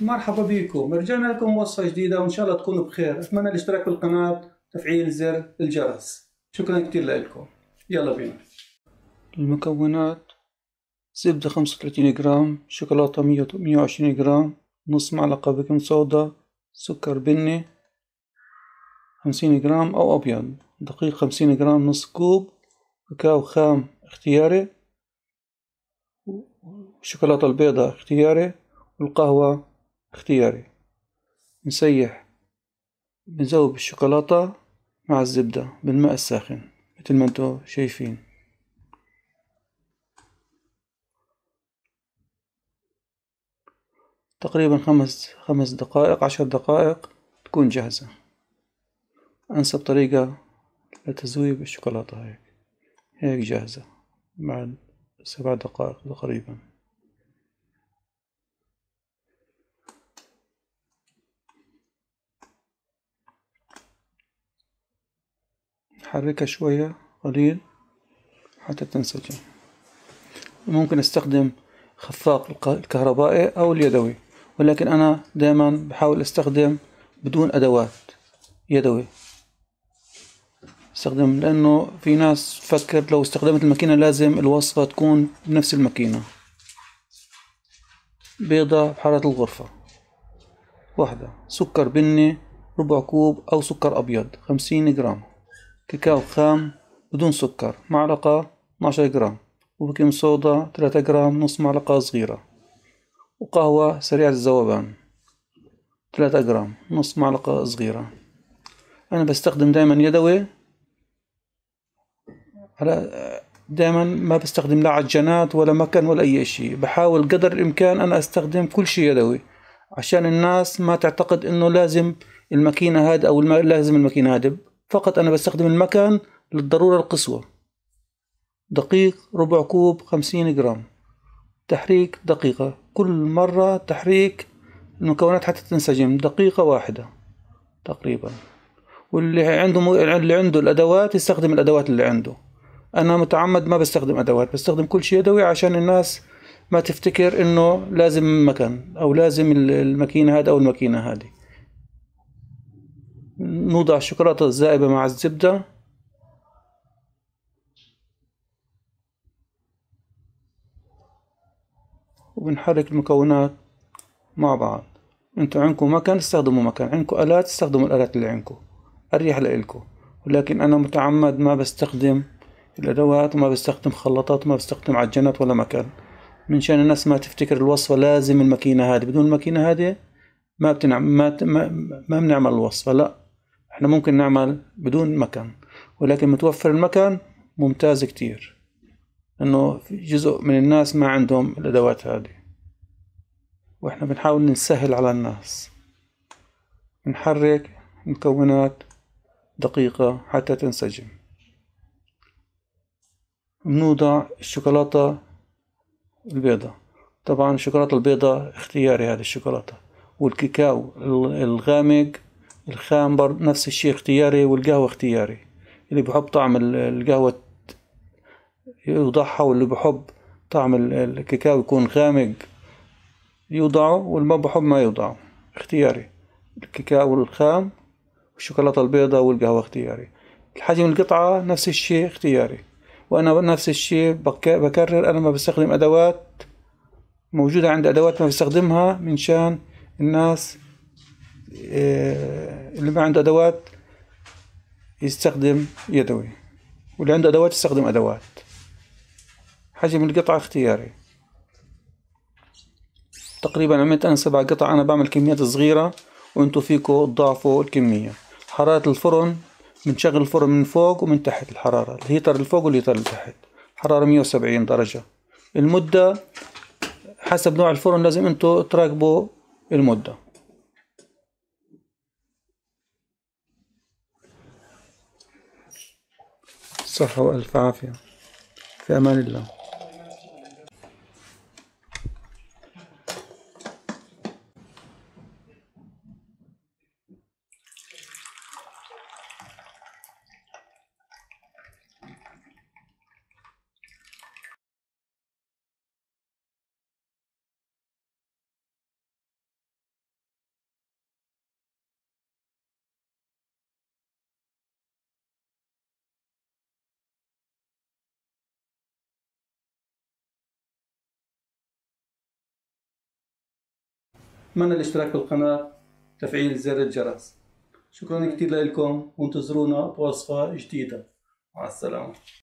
مرحبا بكم رجعنا لكم وصفة جديدة وإن شاء الله تكونوا بخير أتمنى الاشتراك بالقناة تفعيل زر الجرس شكرا كتير لكم يلا بينا المكونات زبدة خمسة وثلاثين جرام شوكولاتة مية وعشرين جرام نص معلقة بيكنج صودا سكر بني خمسين جرام أو أبيض دقيق خمسين جرام نص كوب كاكاو خام اختياري الشوكولاتة البيضاء اختياري والقهوة اختياري نسيح بنذوب الشوكولاتة مع الزبدة بالماء الساخن متل ما انتو شايفين تقريبا خمس خمس دقائق عشر دقائق تكون جاهزة أنسب طريقة لتزويب الشوكولاتة هيك هيك جاهزة بعد سبع دقائق تقريبا حركها شوية قليل حتى تنسجم ممكن استخدم خفاق الكهربائي أو اليدوي ولكن أنا دائما بحاول استخدم بدون أدوات يدوي استخدم لأنه في ناس تفكر لو استخدمت الماكينة لازم الوصفة تكون بنفس الماكينة بيضة بحرارة الغرفة واحدة سكر بني ربع كوب أو سكر أبيض خمسين جرام كاكاو خام بدون سكر معلقة 12 جرام وبيكنج صودا 3 جرام نص معلقة صغيرة وقهوة سريعة الذوبان 3 جرام نص معلقة صغيرة أنا بستخدم دايما يدوي على دائما ما بستخدم لا عجنات ولا مكن ولا أي شيء بحاول قدر الإمكان أنا أستخدم كل شيء يدوي عشان الناس ما تعتقد إنه لازم الماكينة هاد أو لازم الماكينة هاد فقط أنا بستخدم المكان للضرورة القصوى دقيق ربع كوب خمسين جرام تحريك دقيقة كل مرة تحريك المكونات حتى تنسجم دقيقة واحدة تقريبا واللي عنده اللي عنده الأدوات يستخدم الأدوات اللي عنده أنا متعمد ما بستخدم أدوات بستخدم كل شيء يدوي عشان الناس ما تفتكر إنه لازم مكان أو لازم الماكينة هذا أو الماكينة هذه نوضع الشوكولاتة الزائبة مع الزبدة وبنحرك المكونات مع بعض انتوا عندكم مكان استخدموا مكان عندكم الات استخدموا الالات اللي عندكم اريح لإلكم ولكن انا متعمد ما بستخدم الادوات وما بستخدم خلاطات وما بستخدم عجنات ولا مكان من شان الناس ما تفتكر الوصفه لازم الماكينه هذه بدون الماكينه هذه ما بتنعم ما ما بنعمل الوصفه لا احنا ممكن نعمل بدون مكن ولكن متوفر المكن ممتاز كتير انه جزء من الناس ما عندهم الادوات هذه واحنا بنحاول نسهل على الناس نحرك مكونات دقيقة حتى تنسجم بنوضع الشوكولاتة البيضة طبعا الشوكولاتة البيضة اختياري هذه الشوكولاتة والكاكاو الغامق الخام برضه نفس الشيء اختياري والقهوة اختياري اللي بحب طعم القهوة يوضعها واللي بحب طعم الكاكاو يكون غامق يوضعه والما بحب ما يوضعه اختياري الكاكاو الخام والشوكولاتة البيضاء والقهوة اختياري حجم القطعة نفس الشيء اختياري وأنا نفس الشيء بكرر أنا ما بستخدم أدوات موجودة عند أدوات ما بستخدمها من شان الناس آه، اللي ما عنده أدوات يستخدم يدوي واللي عنده أدوات يستخدم أدوات حجم القطعة اختياري تقريبا عملت أنا سبع قطع أنا بعمل كميات صغيرة وانتو فيكو تضاعفوا الكمية حرارة الفرن بنشغل الفرن من فوق ومن تحت الحرارة الهيتر فوق والهيتر تحت حرارة مية وسبعين درجة المدة حسب نوع الفرن لازم انتو تراقبوا المده صحة وألف عافية في أمان الله أتمنى الاشتراك بالقناة تفعيل زر الجرس شكرا كثير لكم وانتظرونا بوصفة جديدة مع السلامة